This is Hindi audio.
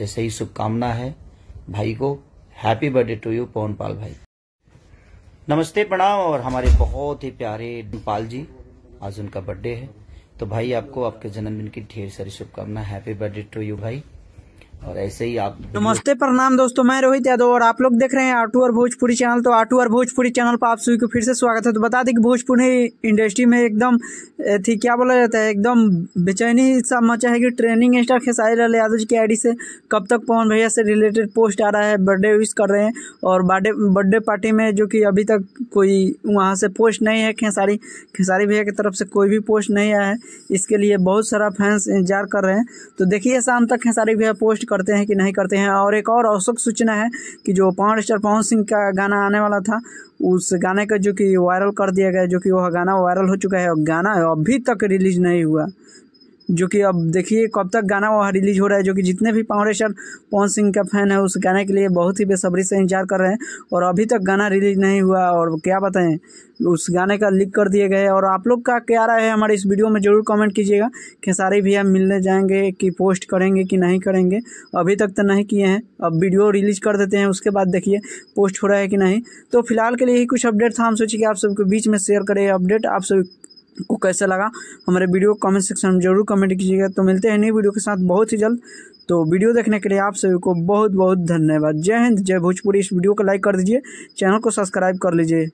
ऐसे ही शुभकामना है भाई को happy birthday to you Pawan Pal भाई नमस्ते प्रणाम और हमारे बहुत ही प्यारे पाल जी आज उनका बर्थडे है तो भाई आपको आपके जन्मदिन की ढेर सारी शुभकामना हैप्पी बर्थडे टू यू भाई और ऐसे ही आप तो नमस्ते प्रणाम दोस्तों मैं रोहित यादव और आप लोग देख रहे हैं आटू और भोजपुरी चैनल तो आटू और भोजपुरी चैनल पर आप सभी को फिर से स्वागत है तो बता दें कि भोजपुरी इंडस्ट्री में एकदम थी क्या बोला जाता है एकदम बेचैनी सा मचा है कि ट्रेनिंग स्टार खेसारी लाल यादव जी की आई से कब तक पवन भैया से रिलेटेड पोस्ट आ रहा है बर्थडे विश कर रहे हैं और बर्थडे बर्थडे पार्टी में जो कि अभी तक कोई वहाँ से पोस्ट नहीं है खेसारी खेसारी भैया की तरफ से कोई भी पोस्ट नहीं आया है इसके लिए बहुत सारा फैंस इंतजार कर रहे हैं तो देखिए शाम तक खेसारी भैया पोस्ट करते हैं कि नहीं करते हैं और एक और औसत सूचना है कि जो पवन स्टार पवन सिंह का गाना आने वाला था उस गाने का जो कि वायरल कर दिया गया जो कि वह गाना वायरल हो चुका है और गाना अभी तक रिलीज नहीं हुआ जो कि अब देखिए कब तक गाना वहाँ रिलीज हो रहा है जो कि जितने भी पावरेशन पवन सिंह का फैन है उस गाने के लिए बहुत ही बेसब्री से इंतजार कर रहे हैं और अभी तक गाना रिलीज नहीं हुआ और क्या बताएं उस गाने का लिख कर दिए गए और आप लोग का क्या राय है हमारे इस वीडियो में ज़रूर कमेंट कीजिएगा कि सारे भैया मिलने जाएंगे कि पोस्ट करेंगे कि नहीं करेंगे अभी तक तो नहीं किए हैं अब वीडियो रिलीज कर देते हैं उसके बाद देखिए पोस्ट हो रहा है कि नहीं तो फिलहाल के लिए ही कुछ अपडेट था हम सोचिए कि आप सबके बीच में शेयर करें अपडेट आप सब को कैसा लगा हमारे वीडियो कमेंट सेक्शन में जरूर कमेंट कीजिएगा तो मिलते हैं नई वीडियो के साथ बहुत ही जल्द तो वीडियो देखने के लिए आप सभी को बहुत बहुत धन्यवाद जय हिंद जय भोजपुरी इस वीडियो को लाइक कर दीजिए चैनल को सब्सक्राइब कर लीजिए